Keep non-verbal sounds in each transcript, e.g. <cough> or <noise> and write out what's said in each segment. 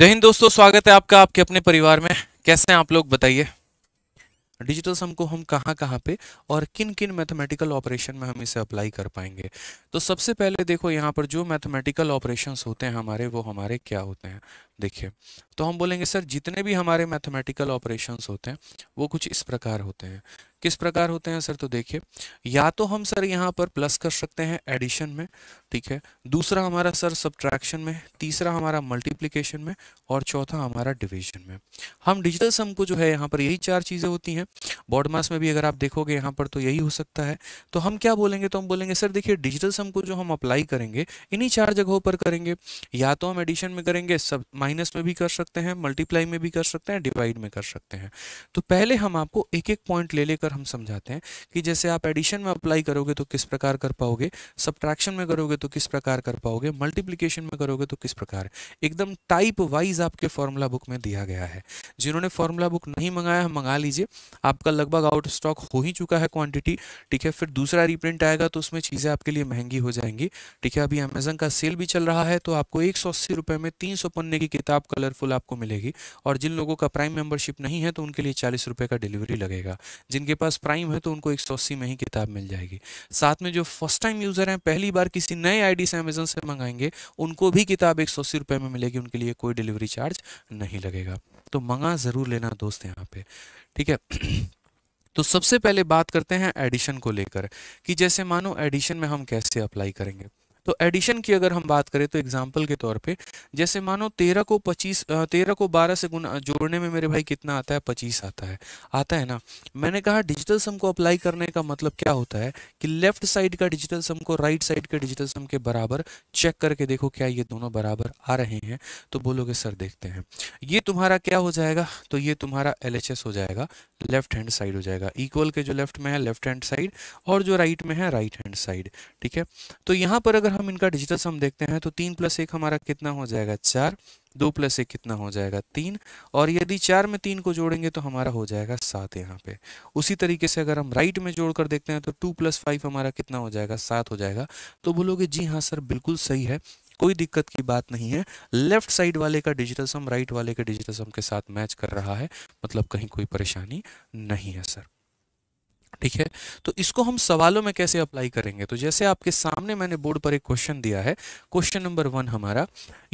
जय हिंद दोस्तों स्वागत है आपका आपके अपने परिवार में कैसे हैं आप लोग बताइए डिजिटल सम को हम कहाँ कहाँ पे और किन किन मैथमेटिकल ऑपरेशन में हम इसे अप्लाई कर पाएंगे तो सबसे पहले देखो यहाँ पर जो मैथमेटिकल ऑपरेशंस होते हैं हमारे वो हमारे क्या होते हैं देखिए तो हम बोलेंगे सर जितने भी हमारे मैथमेटिकल ऑपरेशंस होते हैं वो कुछ इस प्रकार होते हैं किस प्रकार होते हैं सर तो देखिए या तो हम सर यहाँ पर प्लस कर सकते हैं एडिशन में ठीक है दूसरा हमारा सर सब्ट्रैक्शन में तीसरा हमारा मल्टीप्लिकेशन में और चौथा हमारा डिवीजन में हम डिजिटल सम को जो है यहाँ पर यही चार चीज़ें होती हैं बॉड मास में भी अगर आप देखोगे यहाँ पर तो यही हो सकता है तो हम क्या बोलेंगे तो हम बोलेंगे सर देखिए डिजिटल सम को जो हम अप्लाई करेंगे इन्हीं चार जगहों पर करेंगे या तो हम एडिशन में करेंगे सब माइनस में भी कर सकते हैं मल्टीप्लाई में भी कर सकते हैं डिवाइड में कर सकते हैं तो पहले हम आपको एक एक पॉइंट ले लेकर हम समझाते हैं कि जैसे आप एडिशन में अप्लाई करोगे तो किस प्रकार कर पाओगे सब्ट्रैक्शन में करोगे तो किस प्रकार कर पाओगे मल्टीप्लीकेशन में करोगे तो किस प्रकार एकदम टाइप वाइज आपके फॉर्मूला बुक में दिया गया है जिन्होंने फॉर्मूला बुक नहीं मंगाया मंगा लीजिए आपका लगभग आउट स्टॉक हो ही चुका है क्वांटिटी ठीक है फिर दूसरा रिप्रिंट आएगा तो उसमें चीज़ें आपके लिए महंगी हो जाएंगी ठीक है अभी अमेजन का सेल भी चल रहा है तो आपको एक सौ में तीन सौ पन्ने की किताब कलरफुल आपको मिलेगी और जिन लोगों का प्राइम मेंबरशिप नहीं है तो उनके लिए चालीस रुपये का डिलीवरी लगेगा जिनके पास प्राइम है तो उनको एक में ही किताब मिल जाएगी साथ में जो फर्स्ट टाइम यूज़र हैं पहली बार किसी नए आईडी से अमेजन से मंगाएंगे उनको भी किताब एक सौ अस्सी रुपये में मिलेगी उनके लिए कोई डिलीवरी चार्ज नहीं लगेगा तो मंगा ज़रूर लेना दोस्त यहाँ पे ठीक है तो सबसे पहले बात करते हैं एडिशन को लेकर कि जैसे मानो एडिशन में हम कैसे अप्लाई करेंगे तो एडिशन की अगर हम बात करें तो एग्जाम्पल के तौर पे जैसे मानो तेरह को पच्चीस तेरह को बारह से गुना जोड़ने में मेरे भाई कितना आता है पच्चीस आता है आता है ना मैंने कहा डिजिटल सम को अप्लाई करने का मतलब क्या होता है कि लेफ्ट साइड का डिजिटल सम को राइट साइड के डिजिटल सम के बराबर चेक करके देखो क्या ये दोनों बराबर आ रहे हैं तो बोलोगे सर देखते हैं ये तुम्हारा क्या हो जाएगा तो ये तुम्हारा एल हो जाएगा लेफ्ट हैंड साइड हो जाएगा इक्वल के जो लेफ्ट में है लेफ्ट हैंड साइड और जो राइट में है राइट हैंड साइड ठीक है तो यहाँ पर अगर हम इनका डिजिटल सम देखते हैं तो तीन प्लस एक हमारा कितना हो जाएगा चार दो प्लस एक कितना हो जाएगा तीन और यदि चार में तीन को जोड़ेंगे तो हमारा हो जाएगा सात यहाँ पे उसी तरीके से अगर हम राइट में जोड़कर देखते हैं तो टू प्लस फाइव हमारा कितना हो जाएगा सात हो जाएगा तो बोलोगे जी हाँ सर बिल्कुल सही है कोई दिक्कत की बात नहीं है लेफ्ट साइड वाले का डिजिटल सम राइट वाले के डिजिटल सम के साथ मैच कर रहा है मतलब कहीं कोई परेशानी नहीं है सर ठीक है तो इसको हम सवालों में कैसे अप्लाई करेंगे तो जैसे आपके सामने मैंने बोर्ड पर एक क्वेश्चन दिया है क्वेश्चन नंबर वन हमारा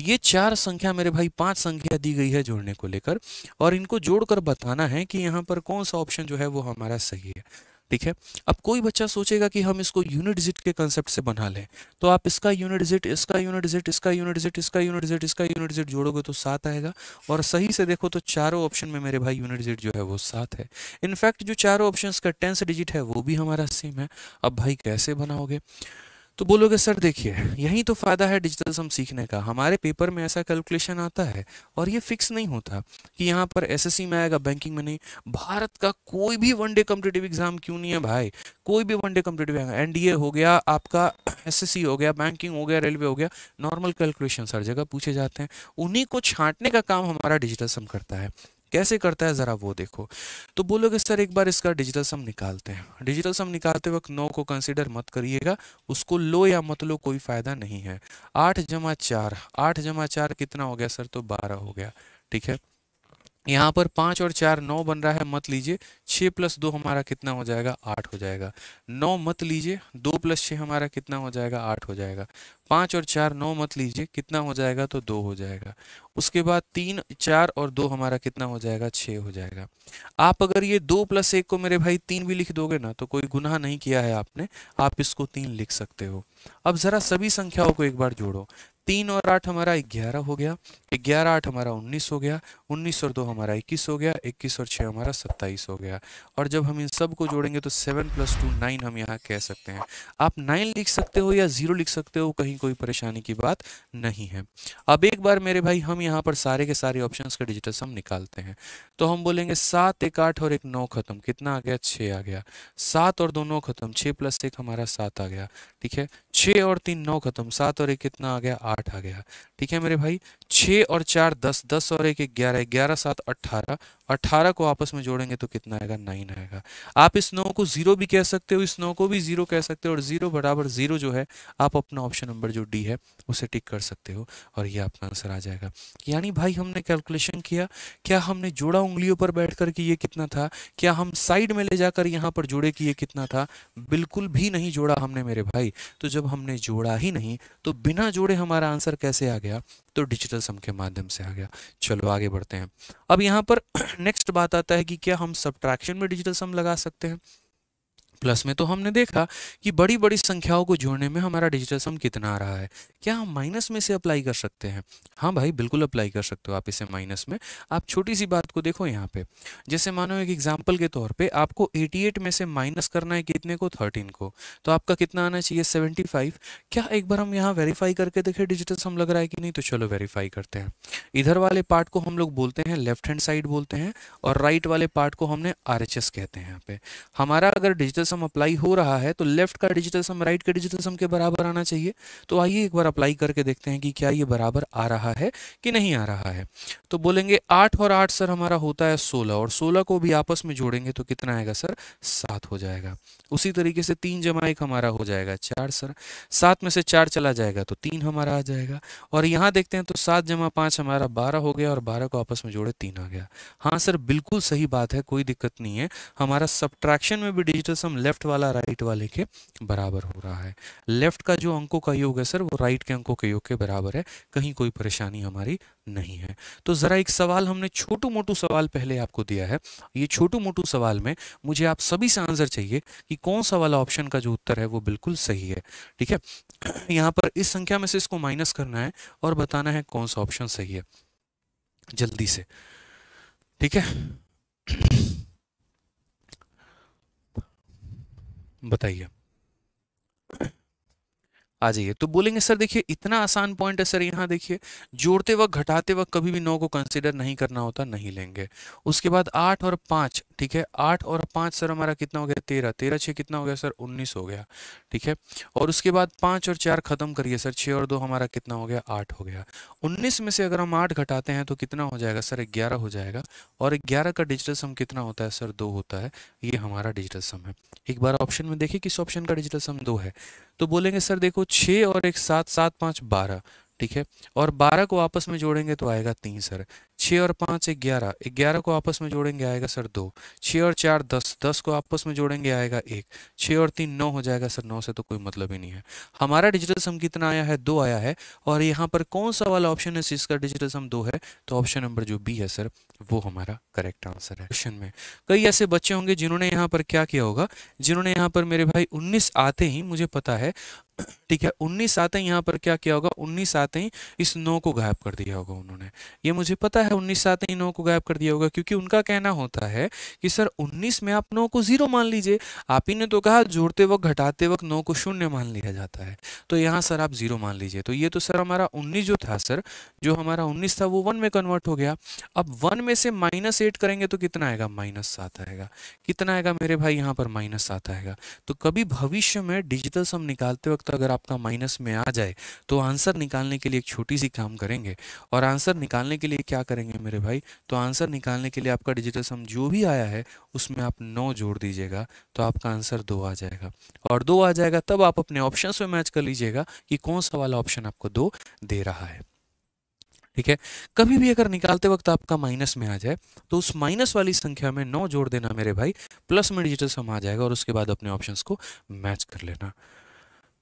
ये चार संख्या मेरे भाई पांच संख्या दी गई है जोड़ने को लेकर और इनको जोड़कर बताना है कि यहाँ पर कौन सा ऑप्शन जो है वो हमारा सही है ठीक है अब कोई बच्चा सोचेगा कि हम इसको यूनिट डिजिट के कंसेप्ट से बना लें तो आप इसका यूनिट डिजिट इसका यूनिट डिजिट इसका यूनिट डिजिट इसका यूनिट डिजिट इसका यूनिट डिजिट जोड़ोगे तो सात आएगा और सही से देखो तो चारों ऑप्शन में मेरे भाई यूनिट डिजिट जो है वो सात है इनफैक्ट जो चारों ऑप्शन का टेंस डिजिट है वो भी हमारा सेम है अब भाई कैसे बनाओगे तो बोलोगे सर देखिए यही तो फ़ायदा है डिजिटल सम सीखने का हमारे पेपर में ऐसा कैलकुलेशन आता है और ये फिक्स नहीं होता कि यहाँ पर एसएससी में आएगा बैंकिंग में नहीं भारत का कोई भी वन डे कम्पिटेटिव एग्जाम क्यों नहीं है भाई कोई भी वन डे कम्पिटेटिव एनडीए हो गया आपका एसएससी हो गया बैंकिंग हो गया रेलवे हो गया नॉर्मल कैलकुलेशन हर जगह पूछे जाते हैं उन्हीं को छांटने का काम हमारा डिजिटल सम करता है कैसे करता है ज़रा वो देखो तो बोलोगे सर एक बार इसका डिजिटल सम निकालते हैं डिजिटल सम निकालते वक्त नौ को कंसिडर मत करिएगा उसको लो या मत लो कोई फ़ायदा नहीं है आठ जमा चार आठ जमा चार कितना हो गया सर तो बारह हो गया ठीक है यहाँ पर पाँच और चार नौ बन रहा है मत लीजिए छः प्लस दो हमारा कितना हो जाएगा आठ हो जाएगा नौ मत लीजिए दो प्लस छः हमारा कितना हो जाएगा आठ हो जाएगा पाँच और चार नौ मत लीजिए कितना हो जाएगा तो दो हो जाएगा उसके बाद तीन चार और दो हमारा कितना हो जाएगा छः हो जाएगा आप अगर ये दो प्लस एक को मेरे भाई तीन भी लिख दोगे ना तो कोई गुनाह नहीं किया है आपने आप इसको तीन लिख सकते हो अब ज़रा सभी संख्याओं को एक बार जोड़ो तीन और आठ हमारा ग्यारह हो गया ग्यारह आठ हमारा उन्नीस हो गया उन्नीस और दो हमारा इक्कीस हो गया इक्कीस और छः हमारा सत्ताईस हो गया और जब हम इन सब को जोड़ेंगे तो सेवन प्लस टू नाइन हम यहाँ कह सकते हैं आप नाइन लिख सकते हो या ज़ीरो लिख सकते हो कहीं कोई परेशानी की बात नहीं है अब एक बार मेरे भाई हम यहाँ पर सारे के सारे ऑप्शन का डिजिटल सम निकालते हैं तो हम बोलेंगे सात एक आठ और एक नौ खत्म कितना आ गया छः आ गया सात और दो नौ खत्म छः प्लस एक हमारा सात आ गया ठीक है छः और तीन नौ खत्म सात और एक कितना आ गया आठ आ गया ठीक है मेरे भाई छः और चार दस दस और एक ग्यारह ग्यारह सात अट्ठारह 18 को आपस में जोड़ेंगे तो कितना आएगा नाइन आएगा आप इस नौ को जीरो भी कह सकते हो इस नौ को भी जीरो कह सकते हो और जीरो बराबर जीरो जो है आप अपना ऑप्शन नंबर जो डी है उसे टिक कर सकते हो और ये आपका आंसर आ जाएगा यानी भाई हमने कैलकुलेशन किया क्या हमने जोड़ा उंगलियों पर बैठ कर कि ये कितना था क्या हम साइड में ले जाकर यहाँ पर जोड़े कि ये कितना था बिल्कुल भी नहीं जोड़ा हमने मेरे भाई तो जब हमने जोड़ा ही नहीं तो बिना जोड़े हमारा आंसर कैसे आ गया तो डिजिटल सम के माध्यम से आ गया चलो आगे बढ़ते हैं अब यहाँ पर नेक्स्ट <clears throat> बात आता है कि क्या हम सब्ट्रैक्शन में डिजिटल सम लगा सकते हैं प्लस में तो हमने देखा कि बड़ी बड़ी संख्याओं को जोड़ने में हमारा डिजिटल सम कितना आ रहा है क्या हम माइनस में से अप्लाई कर सकते हैं हाँ भाई बिल्कुल अप्लाई कर सकते हो आप इसे माइनस में आप छोटी सी बात को देखो यहाँ पे जैसे मानो एक एग्जाम्पल के तौर पर आपको एटी में से माइनस करना है कितने को थर्टीन को तो आपका कितना आना चाहिए सेवेंटी क्या एक बार हम यहाँ वेरीफाई करके देखें डिजिटल सम लग रहा है कि नहीं तो चलो वेरीफाई करते हैं इधर वाले पार्ट को हम लोग बोलते हैं लेफ्ट हैंड साइड बोलते हैं और राइट वाले पार्ट को हमने आर कहते हैं यहाँ पे हमारा अगर डिजिटल सम अप्लाई हो रहा है तो लेफ्ट का डिजिटल सम राइट का डिजिटल सम के बराबर आना चाहिए तो आइए एक बार अप्लाई करके देखते हैं कि क्या ये बराबर आ रहा है कि नहीं आ रहा है तो बोलेंगे आठ और आठ सर हमारा होता है सोलह और सोलह को भी आपस में जोड़ेंगे तो कितना आएगा सर सात हो जाएगा उसी तरीके से तीन जमा एक हमारा हो जाएगा चार सर सात में से चार चला जाएगा तो तीन हमारा आ जाएगा और यहाँ देखते हैं तो सात जमा पाँच हमारा बारह हो गया और बारह को आपस में जोड़े तीन आ गया हाँ सर बिल्कुल सही बात है कोई दिक्कत नहीं है हमारा सब्ट्रैक्शन में भी डिजिटल सम लेफ्ट वाला राइट वाले के बराबर हो रहा है लेफ्ट का जो अंकों का योग है सर वो राइट के अंकों के योग के बराबर है कहीं कोई परेशानी हमारी नहीं है तो ज़रा एक सवाल हमने छोटू मोटू सवाल पहले आपको दिया है ये छोटू मोटू सवाल में मुझे आप सभी से आंसर चाहिए कि कौन सा वाला ऑप्शन का जो उत्तर है वो बिल्कुल सही है ठीक है यहाँ पर इस संख्या में से इसको माइनस करना है और बताना है कौन सा ऑप्शन सही है जल्दी से ठीक है बताइए आ जाइए तो बोलेंगे सर देखिए इतना आसान पॉइंट है सर यहाँ देखिए जोड़ते वक्त घटाते वक्त कभी भी नौ को कंसिडर नहीं करना होता नहीं लेंगे उसके बाद आठ और पाँच ठीक है आठ और पाँच सर हमारा कितना हो गया तेरह तेरह छः कितना हो गया सर उन्नीस हो गया ठीक है और उसके बाद पाँच और चार खत्म करिए सर छः और दो हमारा कितना हो गया आठ हो गया उन्नीस में से अगर हम आठ घटाते हैं तो कितना हो जाएगा सर ग्यारह हो जाएगा और ग्यारह का डिजिटल सम कितना होता है सर दो होता है ये हमारा डिजिटल सम है एक बार ऑप्शन में देखिए किस ऑप्शन का डिजिटल सम दो है तो बोलेंगे सर देखो छः और एक सात सात पाँच बारह ठीक है और बारह को आपस में जोड़ेंगे तो आएगा तीन सर छः और पाँच ग्यारह ग्यारह को आपस में जोड़ेंगे आएगा सर दो छः और चार दस दस को आपस में जोड़ेंगे आएगा एक छः और तीन नौ हो जाएगा सर नौ से तो कोई मतलब ही नहीं है हमारा डिजिटल सम कितना आया है दो आया है और यहाँ पर कौन सा वाला ऑप्शन है जिसका डिजिटल सम दो है तो ऑप्शन नंबर जो बी है सर वो हमारा करेक्ट आंसर है क्वेश्चन में कई ऐसे बच्चे होंगे जिन्होंने यहाँ पर क्या किया होगा जिन्होंने यहाँ पर मेरे भाई उन्नीस आते ही मुझे पता है ठीक है उन्नीस आते यहाँ पर क्या किया होगा उन्नीस आते हैं इस नो को गायब कर दिया होगा उन्होंने ये मुझे पता है उन्नीस आते ही नो को गायब कर दिया होगा क्योंकि उनका कहना होता है कि सर उन्नीस में आप नो को जीरो मान लीजिए आप ही ने तो कहा जोड़ते वक्त घटाते वक्त नौ को शून्य मान लिया जाता है तो यहाँ सर आप जीरो मान लीजिए तो ये तो सर हमारा उन्नीस जो था सर जो हमारा उन्नीस था वो वन में कन्वर्ट हो गया अब वन में से माइनस एट करेंगे तो कितना आएगा माइनस सात आएगा कितना आएगा मेरे भाई यहाँ पर माइनस सात आएगा तो कभी भविष्य में डिजिटल सम निकालते वक्त वक्त अगर आपका माइनस में आ जाए तो आंसर निकालने के लिए एक छोटी सी काम करेंगे और आंसर निकालने के लिए क्या करेंगे मेरे भाई तो आंसर निकालने के लिए आपका डिजिटल सम जो भी आया है उसमें आप नौ जोड़ दीजिएगा तो आपका आंसर दो आ जाएगा और दो आ जाएगा तब आप अपने ऑप्शन में मैच कर लीजिएगा कि कौन सा वाला ऑप्शन आपको दो दे रहा है ठीक है कभी भी अगर निकालते वक्त आपका माइनस में आ जाए तो उस माइनस वाली संख्या में नौ जोड़ देना मेरे भाई प्लस में डिजिटल सम आ जाएगा और उसके बाद अपने ऑप्शंस को मैच कर लेना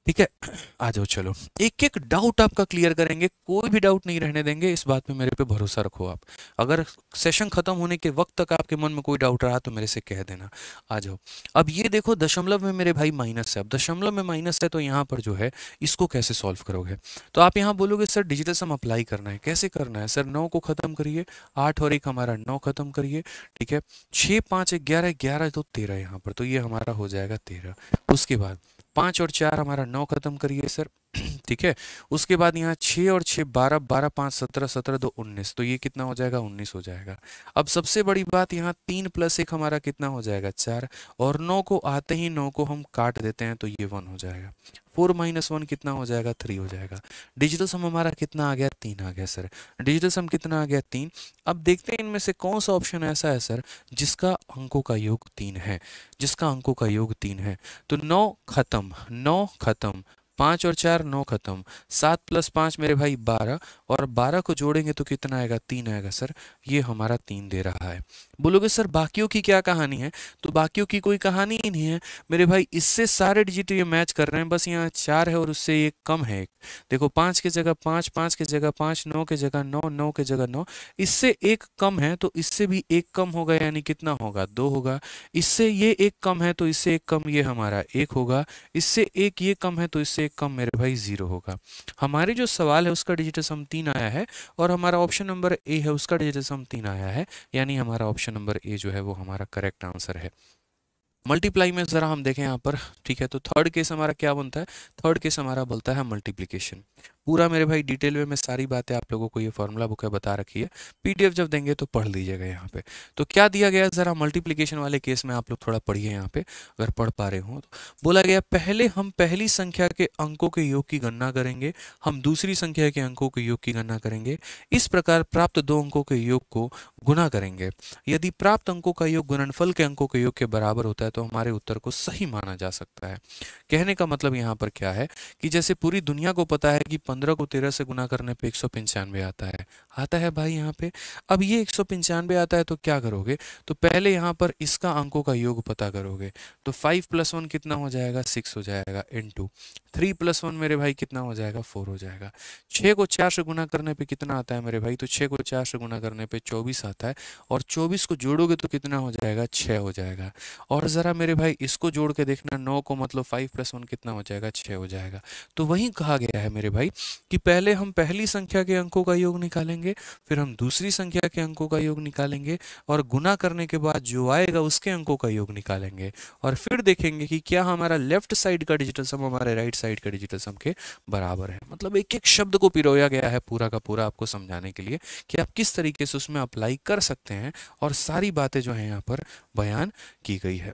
ठीक है <clears throat> आ जाओ चलो एक एक डाउट आपका क्लियर करेंगे कोई भी डाउट नहीं रहने देंगे इस बात पे मेरे पे भरोसा रखो आप अगर सेशन खत्म होने के वक्त तक आपके मन में कोई डाउट रहा तो मेरे से कह देना आ जाओ अब ये देखो दशमलव में मेरे भाई माइनस है अब दशमलव में माइनस है तो यहाँ पर जो है इसको कैसे सॉल्व करोगे तो आप यहाँ बोलोगे सर डिजिटल सम अप्लाई करना है कैसे करना है सर नौ को खत्म करिए आठ और एक हमारा नौ खत्म करिए ठीक है छः पाँच ग्यारह ग्यारह तो तेरह यहाँ पर तो ये हमारा हो जाएगा तेरह उसके बाद पाँच और चार हमारा नौ खत्म करिए सर <clears throat> ठीक है उसके बाद यहाँ छः और छः बारह बारह पाँच सत्रह सत्रह दो उन्नीस तो ये कितना हो जाएगा उन्नीस हो जाएगा अब सबसे बड़ी बात यहाँ तीन प्लस एक हमारा कितना हो जाएगा चार और नौ को आते ही नौ को हम काट देते हैं तो ये वन हो जाएगा फोर माइनस वन कितना हो जाएगा थ्री हो जाएगा डिजिटल सम हमारा कितना आ गया तीन आ गया सर डिजिटल सम कितना आ गया तीन अब देखते हैं इनमें से कौन सा ऑप्शन ऐसा है सर जिसका अंकों का योग तीन है जिसका अंकों का योग तीन है तो नौ खत्म नौ खत्म पाँच और चार नौ खत्म सात प्लस पाँच मेरे भाई बारह और बारह को जोड़ेंगे तो कितना आएगा तीन आएगा सर ये हमारा तीन दे रहा है बोलोगे सर बाकियों की क्या कहानी है तो बाकियों की कोई कहानी ही नहीं है मेरे भाई इससे सारे डिजिट ये मैच कर रहे हैं बस यहाँ चार है और उससे एक कम है एक देखो पाँच की जगह पाँच पाँच की जगह पाँच नौ की जगह नौ नौ की जगह नौ इससे एक कम है तो इससे भी एक कम होगा यानी कितना होगा दो होगा इससे ये एक कम है तो इससे एक कम ये हमारा एक होगा इससे एक ये कम है तो इससे कम मेरे भाई ज़ीरो होगा हमारे जो सवाल है उसका डिजिटल सम तीन आया है और हमारा ऑप्शन नंबर ए है उसका डिजिटल सम तीन आया है यानी हमारा ऑप्शन नंबर ए जो है वो हमारा करेक्ट आंसर है मल्टीप्लाई में ज़रा हम देखें यहाँ पर ठीक है तो थर्ड केस हमारा क्या बनता है थर्ड केस हमारा बोलता है मल्टीप्लीकेशन पूरा मेरे भाई डिटेल में मैं सारी बातें आप लोगों को ये फॉर्मूला बुक है बता रखी है पीडीएफ जब देंगे तो पढ़ लीजिएगा यहाँ पे तो क्या दिया गया ज़रा मल्टीप्लीकेशन वाले केस में आप लोग थोड़ा पढ़िए यहाँ पे अगर पढ़ पा रहे हो तो बोला गया पहले हम पहली संख्या के अंकों के योग की गणना करेंगे हम दूसरी संख्या के अंकों के योग की गणना करेंगे इस प्रकार प्राप्त दो अंकों के योग को गुना करेंगे यदि प्राप्त अंकों का योग गुणनफल के अंकों के योग के बराबर होता है तो हमारे उत्तर को सही माना जा सकता है कहने का मतलब यहाँ पर क्या है कि जैसे पूरी दुनिया को पता है कि पंद्रह को तेरह से गुना करने पे एक सौ पंचानवे आता है आता है भाई यहाँ पे अब ये एक सौ आता है तो क्या करोगे तो पहले यहाँ पर इसका अंकों का योग पता करोगे तो फाइव प्लस वन कितना हो जाएगा सिक्स हो जाएगा into three plus one मेरे भाई कितना हो जाएगा फोर हो जाएगा छः को चार से गुना करने पे कितना आता है मेरे भाई तो छः को चार से गुना करने पे चौबीस आता है और चौबीस को जोड़ोगे तो कितना हो जाएगा छः हो जाएगा और ज़रा मेरे भाई इसको जोड़ के देखना नौ को मतलब फाइव प्लस कितना हो जाएगा छः हो जाएगा तो वहीं कहा गया है मेरे भाई कि पहले हम पहली संख्या के अंकों का योग निकालेंगे करेंगे फिर हम दूसरी संख्या के अंकों का योग निकालेंगे और गुना करने के बाद जो आएगा उसके अंकों का योग निकालेंगे और फिर देखेंगे कि क्या हमारा लेफ्ट साइड का डिजिटल सम हमारे राइट साइड का डिजिटल सम के बराबर है मतलब एक एक शब्द को पिरोया गया है पूरा का पूरा आपको समझाने के लिए कि आप किस तरीके से उसमें अप्लाई कर सकते हैं और सारी बातें जो है यहाँ पर बयान की गई है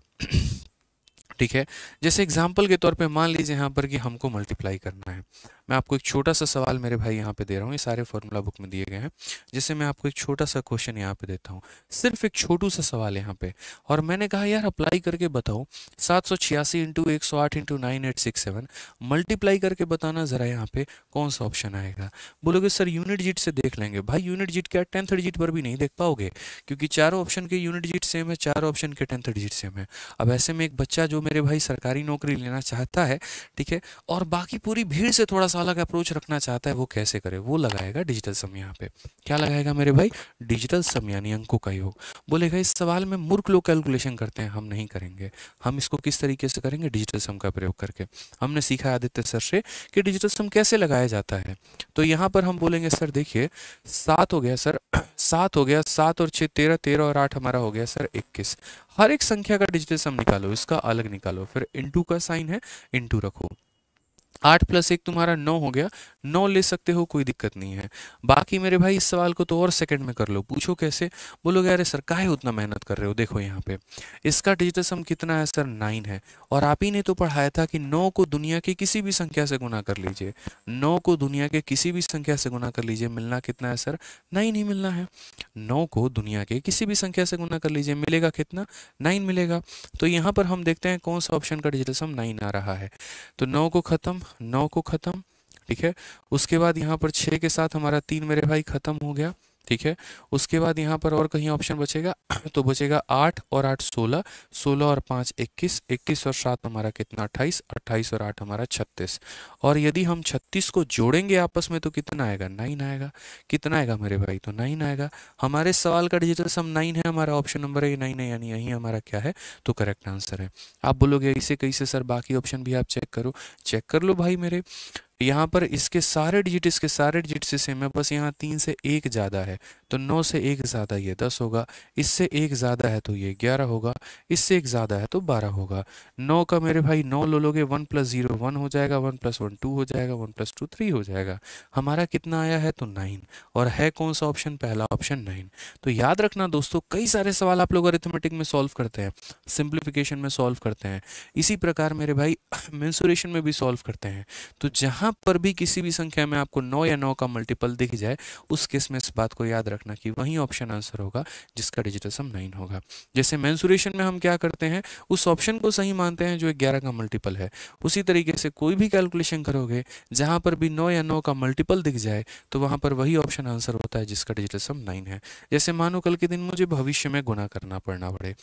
ठीक है जैसे एग्जाम्पल के तौर पे मान लीजिए यहाँ पर कि हमको मल्टीप्लाई करना है मैं आपको एक छोटा सा सवाल मेरे भाई यहाँ पे दे रहा हूँ ये सारे फॉर्मूला बुक में दिए गए हैं जैसे मैं आपको एक छोटा सा क्वेश्चन यहाँ पे देता हूँ सिर्फ एक छोटू सा सवाल यहाँ पे और मैंने कहा यार अप्लाई करके बताओ सात सौ छियासी इंटू एक सौ आठ into nine eight six seven multiply करके बताना ज़रा यहाँ पे कौन सा ऑप्शन आएगा बोलोगे सर यूनिट जीट से देख लेंगे भाई यूनिट जीट क्या टेंथ डिजिट पर भी नहीं देख पाओगे क्योंकि चारों ऑप्शन के यूनिट जीट सेम है चारों ऑप्शन के टेंथ डिजिट सेम है अब ऐसे में एक बच्चा जो मेरे भाई सरकारी नौकरी लेना चाहता है ठीक है और बाकी पूरी भीड़ से थोड़ा सा अलग अप्रोच रखना चाहता है वो कैसे करे वो लगाएगा डिजिटल सम यहाँ पे क्या लगाएगा मेरे भाई डिजिटल सम यानी अंकों का योग बोलेगा इस सवाल में मूर्ख लोग कैलकुलेशन करते हैं हम नहीं करेंगे हम इसको किस तरीके से करेंगे डिजिटल सम का प्रयोग करके हमने सीखा आदित्य सर से कि डिजिटल सम कैसे लगाया जाता है तो यहाँ पर हम बोलेंगे सर देखिए सात हो गया सर सात हो गया सात और छह तेरह तेरह और आठ हमारा हो गया सर इक्कीस हर एक संख्या का डिजिटल सम निकालो इसका अलग निकालो फिर इंटू का साइन है इंटू रखो आठ प्लस एक तुम्हारा नौ हो गया नौ ले सकते हो कोई दिक्कत नहीं है बाकी मेरे भाई इस सवाल को तो और सेकंड में कर लो पूछो कैसे बोलोगे अरे सर काहे उतना मेहनत कर रहे हो देखो यहाँ पे इसका डिजिटल सम कितना है सर नाइन है और आप ही ने तो पढ़ाया था कि नौ को दुनिया की किसी भी संख्या से गुना कर लीजिए नौ को दुनिया के किसी भी संख्या से गुना कर लीजिए मिलना कितना है सर नाइन ही मिलना है नौ को दुनिया के किसी भी संख्या से गुना कर लीजिए मिलेगा कितना नाइन मिलेगा तो यहाँ पर हम देखते हैं कौन सा ऑप्शन का डिजिटल सम नाइन आ रहा है तो नौ को खत्म नौ को ख़त्म ठीक है उसके बाद यहाँ पर छः के साथ हमारा तीन मेरे भाई ख़त्म हो गया ठीक है उसके बाद यहाँ पर और कहीं ऑप्शन बचेगा <clears throat> तो बचेगा आठ और आठ सोलह सोलह और पाँच इक्कीस इक्कीस और सात हमारा कितना अट्ठाईस अट्ठाईस और आठ हमारा छत्तीस और यदि हम छत्तीस को जोड़ेंगे आपस में तो कितना आएगा नाइन आएगा कितना आएगा मेरे भाई तो नाइन आएगा हमारे सवाल का डिजिटल सम नाइन है हमारा ऑप्शन नंबर है नाइन है यानी यही हमारा क्या है तो करेक्ट आंसर है आप बोलोगे इसे कैसे सर बाकी ऑप्शन भी आप चेक करो चेक कर लो भाई मेरे यहाँ पर इसके सारे डिजिट इसके सारे डिजिट से सेम है बस यहाँ तीन से एक ज़्यादा है तो नौ से एक ज़्यादा ये दस होगा इससे एक ज़्यादा है तो ये ग्यारह होगा इससे एक ज़्यादा है तो बारह होगा नौ का मेरे भाई नौ लो लोगे वन प्लस जीरो वन हो जाएगा वन प्लस वन टू हो जाएगा वन प्लस टू थ्री हो जाएगा हमारा कितना आया है तो नाइन और है कौन सा ऑप्शन पहला ऑप्शन नाइन तो याद रखना दोस्तों कई सारे सवाल आप लोग अरिथमेटिक में सॉल्व करते हैं सिंप्लीफिकेशन में सॉल्व करते हैं इसी प्रकार मेरे भाई मेन्सुरेशन में भी सॉल्व करते हैं तो जहाँ जहां पर भी किसी भी संख्या में आपको नौ या नौ का मल्टीपल दिख जाए उस केस में इस बात को याद रखना कि वही ऑप्शन आंसर होगा जिसका डिजिटल सम नाइन होगा जैसे मैंसुरेशन में हम क्या करते हैं उस ऑप्शन को सही मानते हैं जो ग्यारह का मल्टीपल है उसी तरीके से कोई भी कैलकुलेशन करोगे जहां पर भी नौ या नौ का मल्टीपल दिख जाए तो वहां पर वही ऑप्शन आंसर होता है जिसका डिजिटल सम नाइन है जैसे मानो कल के दिन मुझे भविष्य में गुना करना पड़ना पड़े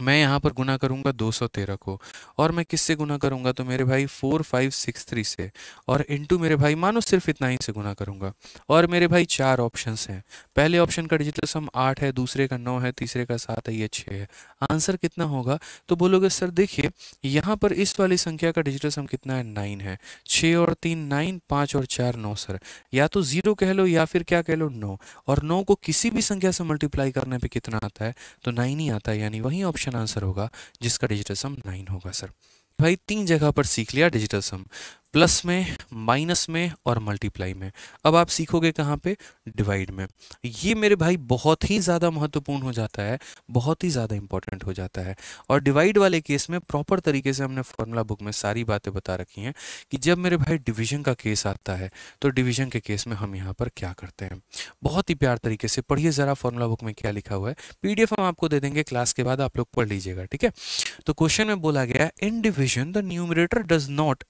मैं यहाँ पर गुना करूँगा 213 को और मैं किससे गुना करूँगा तो मेरे भाई 4563 से और इनटू मेरे भाई मानो सिर्फ इतना ही से गुना करूँगा और मेरे भाई चार ऑप्शंस हैं पहले ऑप्शन का डिजिटल सम आठ है दूसरे का नौ है तीसरे का सात है ये छः है आंसर कितना होगा तो बोलोगे सर देखिए यहाँ पर इस वाली संख्या का डिजिटल सम कितना है नाइन है छः और तीन नाइन पाँच और चार नौ सर या तो ज़ीरो कह लो या फिर क्या कह लो नौ और नौ को किसी भी संख्या से मल्टीप्लाई करने पर कितना आता है तो नाइन ही आता है यानी वही ऑप्शन क्वेश्चन आंसर होगा जिसका डिजिटल सम नाइन होगा सर भाई तीन जगह पर सीख लिया डिजिटल सम प्लस में माइनस में और मल्टीप्लाई में अब आप सीखोगे कहाँ पे डिवाइड में ये मेरे भाई बहुत ही ज़्यादा महत्वपूर्ण हो जाता है बहुत ही ज़्यादा इंपॉर्टेंट हो जाता है और डिवाइड वाले केस में प्रॉपर तरीके से हमने फॉर्मूला बुक में सारी बातें बता रखी हैं कि जब मेरे भाई डिवीजन का केस आता है तो डिवीजन के केस में हम यहाँ पर क्या करते हैं बहुत ही प्यार तरीके से पढ़िए ज़रा फॉर्मूला बुक में क्या लिखा हुआ है पी हम आपको दे देंगे क्लास के बाद आप लोग पढ़ लीजिएगा ठीक है तो क्वेश्चन में बोला गया in division the numerator does not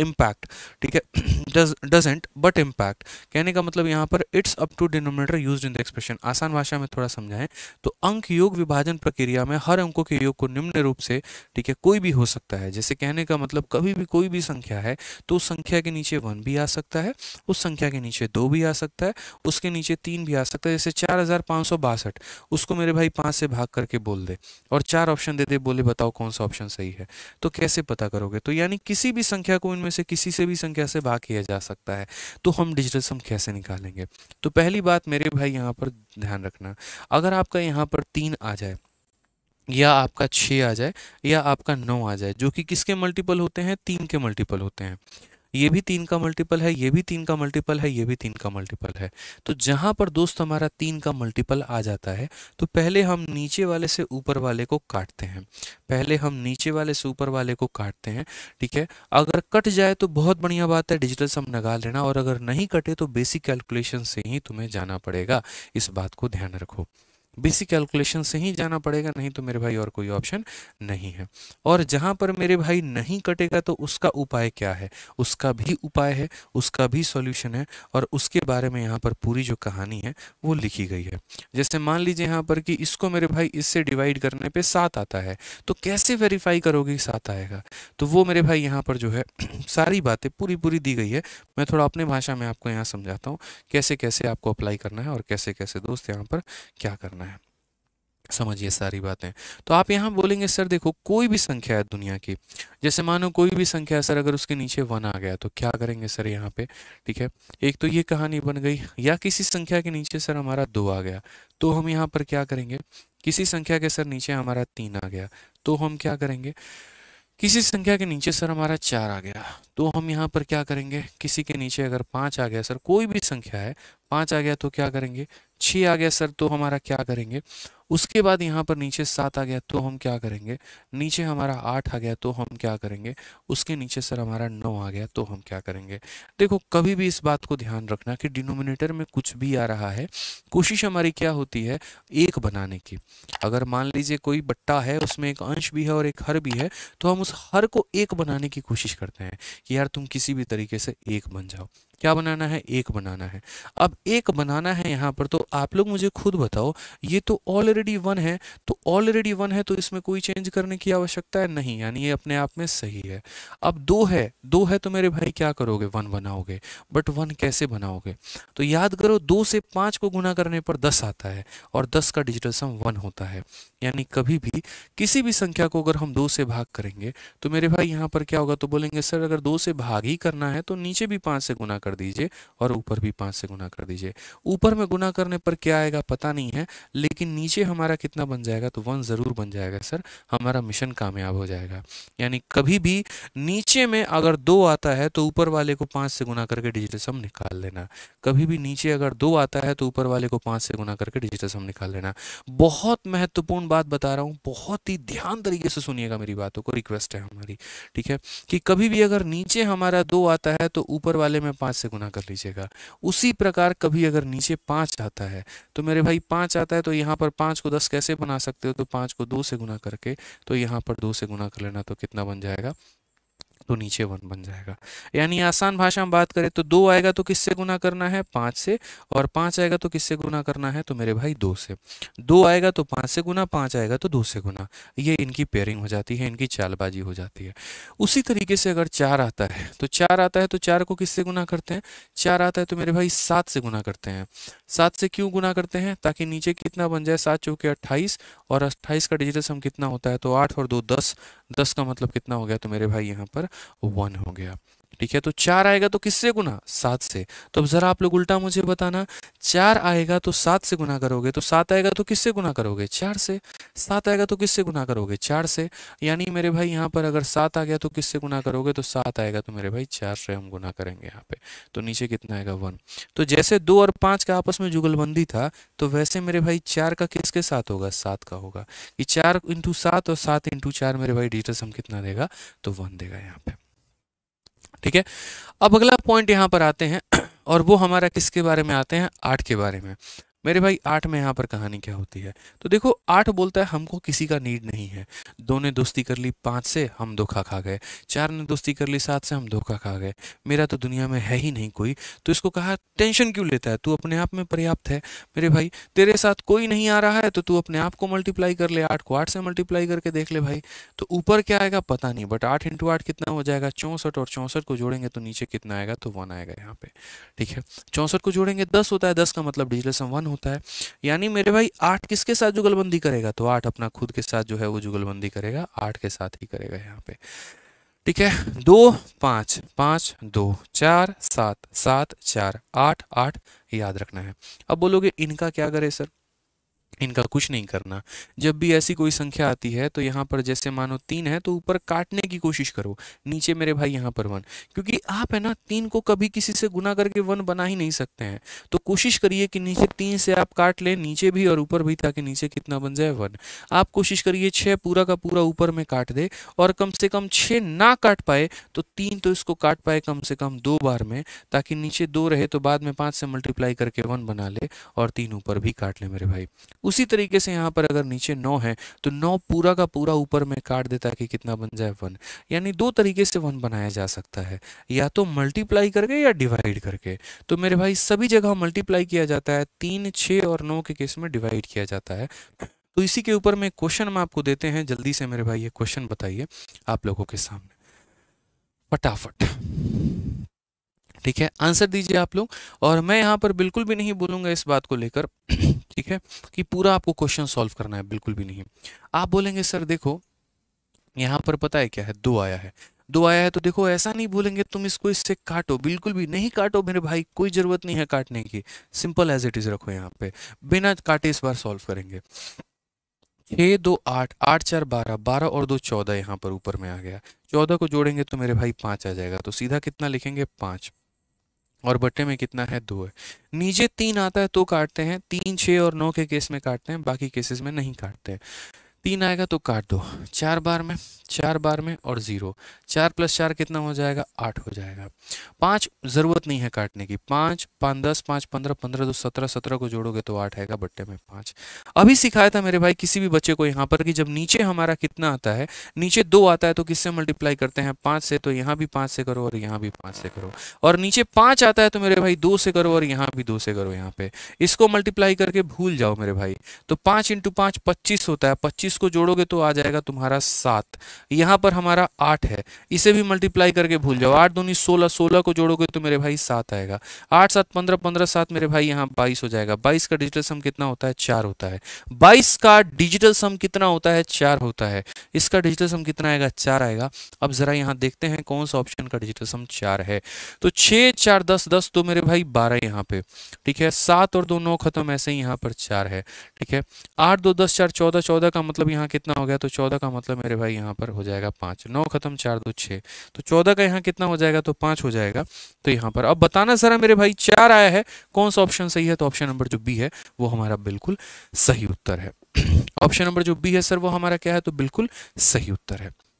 impact ठीक है डजेंट बट इम्पैक्ट कहने का मतलब यहाँ पर it's up to denominator use in the expression आसान भाषा में थोड़ा समझाएं तो अंक योग विभाजन प्रक्रिया में हर अंकों के योग को निम्न रूप से ठीक है कोई भी हो सकता है जैसे कहने का मतलब कभी भी कोई भी संख्या है तो उस संख्या के नीचे वन भी आ सकता है उस संख्या के नीचे दो भी आ सकता है उसके नीचे तीन भी आ सकता है जैसे चार उसको मेरे भाई पाँच से भाग करके बोल दे और चार ऑप्शन दे दे बोले बताओ कौन सा ऑप्शन सही है तो कैसे पता करोगे तो यानी किसी भी संख्या को में से किसी से भी संख्या से भाग किया जा सकता है तो हम डिजिटल सम कैसे निकालेंगे तो पहली बात मेरे भाई यहाँ पर ध्यान रखना अगर आपका यहाँ पर तीन आ जाए या आपका छः आ जाए या आपका नौ आ जाए जो कि किसके मल्टीपल होते हैं तीन के मल्टीपल होते हैं ये भी तीन का मल्टीपल है ये भी तीन का मल्टीपल है ये भी तीन का मल्टीपल है तो जहाँ पर दोस्त हमारा तीन का मल्टीपल आ जाता है तो पहले हम नीचे वाले से ऊपर वाले को काटते हैं पहले हम नीचे वाले से ऊपर वाले को काटते हैं ठीक है अगर कट जाए तो बहुत बढ़िया बात है डिजिटल सम लगा लेना और अगर नहीं कटे तो बेसिक कैलकुलेशन से ही तुम्हें जाना पड़ेगा इस बात को ध्यान रखो बेसिक कैलकुलेशन से ही जाना पड़ेगा नहीं तो मेरे भाई और कोई ऑप्शन नहीं है और जहाँ पर मेरे भाई नहीं कटेगा तो उसका उपाय क्या है उसका भी उपाय है उसका भी सॉल्यूशन है और उसके बारे में यहाँ पर पूरी जो कहानी है वो लिखी गई है जैसे मान लीजिए यहाँ पर कि इसको मेरे भाई इससे डिवाइड करने पर सात आता है तो कैसे वेरीफाई करोगे सात आएगा तो वो मेरे भाई यहाँ पर जो है <clears throat> सारी बातें पूरी पूरी दी गई है मैं थोड़ा अपने भाषा में आपको यहाँ समझाता हूँ कैसे कैसे आपको अप्लाई करना है और कैसे कैसे दोस्त यहाँ पर क्या करना है समझिए सारी बातें तो आप यहाँ बोलेंगे सर देखो कोई भी संख्या है दुनिया की जैसे मानो कोई भी संख्या है सर अगर उसके नीचे वन आ गया तो क्या करेंगे सर यहाँ पे ठीक है एक तो ये कहानी बन गई या किसी संख्या के नीचे सर हमारा दो आ गया तो हम यहाँ पर क्या करेंगे किसी संख्या के सर नीचे हमारा तीन आ गया तो हम क्या करेंगे किसी संख्या के नीचे सर हमारा चार आ गया तो हम यहाँ पर क्या करेंगे किसी के नीचे अगर पाँच आ गया सर कोई भी संख्या है पाँच आ गया तो क्या करेंगे छः आ गया सर तो हमारा क्या करेंगे उसके बाद यहाँ पर नीचे सात आ गया तो हम क्या करेंगे नीचे हमारा आठ आ गया तो हम क्या करेंगे उसके नीचे सर हमारा नौ आ गया तो हम क्या करेंगे देखो कभी भी इस बात को ध्यान रखना कि डिनोमिनेटर में कुछ भी आ रहा है कोशिश हमारी क्या होती है एक बनाने की अगर मान लीजिए कोई बट्टा है उसमें एक अंश भी है और एक हर भी है तो हम उस हर को एक बनाने की कोशिश करते हैं कि यार तुम किसी भी तरीके से एक बन जाओ क्या बनाना है एक बनाना है अब एक बनाना है यहाँ पर तो आप लोग मुझे खुद बताओ ये तो ऑलरेडी वन है तो ऑलरेडी वन है तो इसमें कोई चेंज करने की आवश्यकता है नहीं यानी ये अपने आप में सही है अब दो है दो है तो मेरे भाई क्या करोगे वन बनाओगे बट वन कैसे बनाओगे तो याद करो दो से पाँच को गुना करने पर दस आता है और दस का डिजिटल सम वन होता है यानी कभी भी किसी भी संख्या को अगर हम दो से भाग करेंगे तो मेरे भाई यहाँ पर क्या होगा तो बोलेंगे सर अगर दो से भाग ही करना है तो नीचे भी पाँच से गुना कर दीजिए और ऊपर भी पाँच से गुना कर दीजिए ऊपर में गुना करने पर क्या आएगा पता नहीं है लेकिन नीचे हमारा कितना बन जाएगा तो वन ज़रूर बन जाएगा सर हमारा मिशन कामयाब हो जाएगा यानी कभी भी नीचे में अगर दो आता है तो ऊपर वाले को पाँच से गुना करके डिजिटल सम निकाल लेना कभी भी नीचे अगर दो आता है तो ऊपर वाले को पाँच से गुना करके डिजिटल सम निकाल लेना बहुत महत्वपूर्ण बात बता रहा हूँ बहुत ही ध्यान तरीके से सुनिएगा मेरी बातों को रिक्वेस्ट है हमारी ठीक है कि कभी भी अगर नीचे हमारा दो आता है तो ऊपर वाले में पाँच से गुना कर लीजिएगा उसी प्रकार कभी अगर नीचे पाँच आता है तो मेरे भाई पाँच आता है तो यहाँ पर पाँच को दस कैसे बना सकते हो तो पाँच को दो से गुना करके तो यहाँ पर दो से गुना कर लेना तो कितना बन जाएगा तो नीचे वन बन जाएगा यानी आसान भाषा में बात करें तो दो आएगा तो किससे गुना करना है पाँच से और पाँच आएगा तो किससे गुना करना है तो मेरे भाई दो से दो आएगा तो पाँच से गुना पाँच आएगा तो दो से गुना ये इनकी पेयरिंग हो जाती है इनकी चालबाजी हो जाती है उसी तरीके से अगर चार आता है तो चार आता है तो चार को किससे गुना करते हैं चार आता है तो मेरे भाई सात से गुना करते हैं सात से क्यों गुना करते हैं ताकि नीचे कितना बन जाए सात चौके अट्ठाईस और अट्ठाईस का डिजिटल सम कितना होता है तो आठ और दो दस दस का मतलब कितना हो गया तो मेरे भाई यहाँ पर वन हो गया ठीक है तो चार आएगा तो किससे गुना सात से तो अब जरा आप लोग उल्टा मुझे बताना चार आएगा तो सात से गुना करोगे तो सात आएगा तो किससे गुना करोगे चार से सात आएगा तो किससे गुना करोगे चार से यानी मेरे भाई यहाँ पर अगर सात आ गया तो किससे गुना करोगे तो सात आएगा तो मेरे भाई चार से हम गुना करेंगे यहाँ पे तो नीचे कितना आएगा वन तो जैसे दो और पांच का आपस में जुगलबंदी था तो वैसे मेरे भाई चार का किसके साथ होगा सात का होगा कि चार इंटू सात और सात इंटू चार मेरे भाई डिटेल्स हम कितना देगा तो वन देगा यहाँ पे ठीक है अब अगला पॉइंट यहाँ पर आते हैं और वो हमारा किसके बारे में आते हैं आर्ट के बारे में मेरे भाई आठ में यहाँ पर कहानी क्या होती है तो देखो आठ बोलता है हमको किसी का नीड नहीं है दो ने दोस्ती कर ली पाँच से हम धोखा खा गए चार ने दोस्ती कर ली सात से हम धोखा खा गए मेरा तो दुनिया में है ही नहीं कोई तो इसको कहा टेंशन क्यों लेता है तू अपने आप में पर्याप्त है मेरे भाई तेरे साथ कोई नहीं आ रहा है तो तू अपने आप को मल्टीप्लाई कर ले आठ को आठ से मल्टीप्लाई करके देख ले भाई तो ऊपर क्या आएगा पता नहीं बट आठ इंटू आठ कितना हो जाएगा चौंसठ और चौंसठ को जोड़ेंगे तो नीचे कितना आएगा तो वन आएगा यहाँ पे ठीक है चौंसठ को जोड़ेंगे दस होता है दस का मतलब डिजिटल सम वन होता है यानी मेरे भाई आठ किसके साथ जुगलबंदी करेगा तो आठ अपना खुद के साथ जो है वो जुगलबंदी करेगा आठ के साथ ही करेगा यहाँ पे ठीक है दो पाँच पाँच दो चार सात सात चार आठ आठ याद रखना है अब बोलोगे इनका क्या करे सर इनका कुछ नहीं करना जब भी ऐसी कोई संख्या आती है तो यहाँ पर जैसे मानो तीन है तो ऊपर काटने की कोशिश करो नीचे मेरे भाई यहाँ पर वन क्योंकि आप है ना तीन को कभी किसी से गुना करके वन बना ही नहीं सकते हैं तो कोशिश करिए कि नीचे तीन से आप काट लें नीचे भी और ऊपर भी ताकि नीचे कितना बन जाए वन आप कोशिश करिए छः पूरा का पूरा ऊपर में काट दे और कम से कम छः ना काट पाए तो तीन तो इसको काट पाए कम से कम दो बार में ताकि नीचे दो रहे तो बाद में पाँच से मल्टीप्लाई करके वन बना ले और तीन ऊपर भी काट ले मेरे भाई उसी तरीके से यहाँ पर अगर नीचे नौ है तो नौ पूरा का पूरा ऊपर में काट देता है कि कितना बन जाए वन यानी दो तरीके से वन बनाया जा सकता है या तो मल्टीप्लाई करके या डिवाइड करके तो मेरे भाई सभी जगह मल्टीप्लाई किया जाता है तीन छः और नौ के केस में डिवाइड किया जाता है तो इसी के ऊपर में क्वेश्चन हम आपको देते हैं जल्दी से मेरे भाई ये क्वेश्चन बताइए आप लोगों के सामने फटाफट ठीक है आंसर दीजिए आप लोग और मैं यहाँ पर बिल्कुल भी नहीं बोलूँगा इस बात को लेकर <clears throat> ठीक है कि पूरा आपको क्वेश्चन सॉल्व करना है बिल्कुल भी नहीं आप बोलेंगे सर देखो यहाँ पर पता है क्या है दो आया है दो आया है तो देखो ऐसा नहीं बोलेंगे तुम इसको इससे काटो बिल्कुल भी नहीं काटो मेरे भाई कोई ज़रूरत नहीं है काटने की सिंपल एज इट इज़ रखो यहाँ पे बिना काटे इस बार सॉल्व करेंगे छः दो आठ आठ चार बारह बारह और दो चौदह यहाँ पर ऊपर में आ गया चौदह को जोड़ेंगे तो मेरे भाई पाँच आ जाएगा तो सीधा कितना लिखेंगे पाँच और बट्टे में कितना है दो है नीचे तीन आता है तो काटते हैं तीन छः और नौ के केस में काटते हैं बाकी केसेस में नहीं काटते हैं तीन आएगा तो काट दो चार बार में चार बार में और ज़ीरो चार प्लस चार कितना हो जाएगा आठ हो जाएगा पाँच ज़रूरत नहीं है काटने की पाँच पाँच दस पाँच पंद्रह पंद्रह दो तो सत्रह सत्रह को जोड़ोगे तो आठ आएगा बट्टे में पाँच अभी सिखाया था मेरे भाई किसी भी बच्चे को यहाँ पर कि जब नीचे हमारा कितना आता है नीचे दो आता है तो किससे मल्टीप्लाई करते हैं पाँच से तो यहाँ भी पाँच से करो और यहाँ भी पाँच से करो और नीचे पाँच आता है तो मेरे भाई दो से करो और यहाँ भी दो से करो यहाँ पे इसको मल्टीप्लाई करके भूल जाओ मेरे भाई तो पाँच इंटू पाँच पच्चीस होता है पच्चीस को जोड़ोगे तो आ जाएगा तुम्हारा सात यहाँ पर हमारा आठ है इसे भी मल्टीप्लाई करके भूल जाओ आठ दूनी सोलह सोलह को जोड़ोगे तो मेरे भाई सात आएगा आठ सात पंद्रह पंद्रह सात मेरे भाई यहाँ बाईस हो जाएगा बाईस का डिजिटल सम कितना होता है चार होता है बाईस का डिजिटल सम कितना होता है चार होता है इसका डिजिटल सम कितना आएगा चार आएगा अब जरा यहाँ देखते हैं कौन सा ऑप्शन का डिजिटल सम चार है तो छः चार दस दस तो मेरे भाई बारह यहाँ पे ठीक है सात और दो नौ खत्म ऐसे ही यहाँ पर चार है ठीक है आठ दो दस चार चौदह चौदह का मतलब मतलब यहाँ कितना हो गया तो चौदह का मतलब मेरे भाई यहाँ पर हो जाएगा पाँच नौ खत्म चार दो छः तो चौदह का यहाँ कितना हो जाएगा तो पाँच हो जाएगा तो यहाँ पर अब बताना सर मेरे भाई चार आया है कौन सा ऑप्शन सही है तो ऑप्शन नंबर जो बी है वो हमारा बिल्कुल सही उत्तर है ऑप्शन <clears throat> नंबर जो बी है सर वो हमारा क्या है तो बिल्कुल सही उत्तर है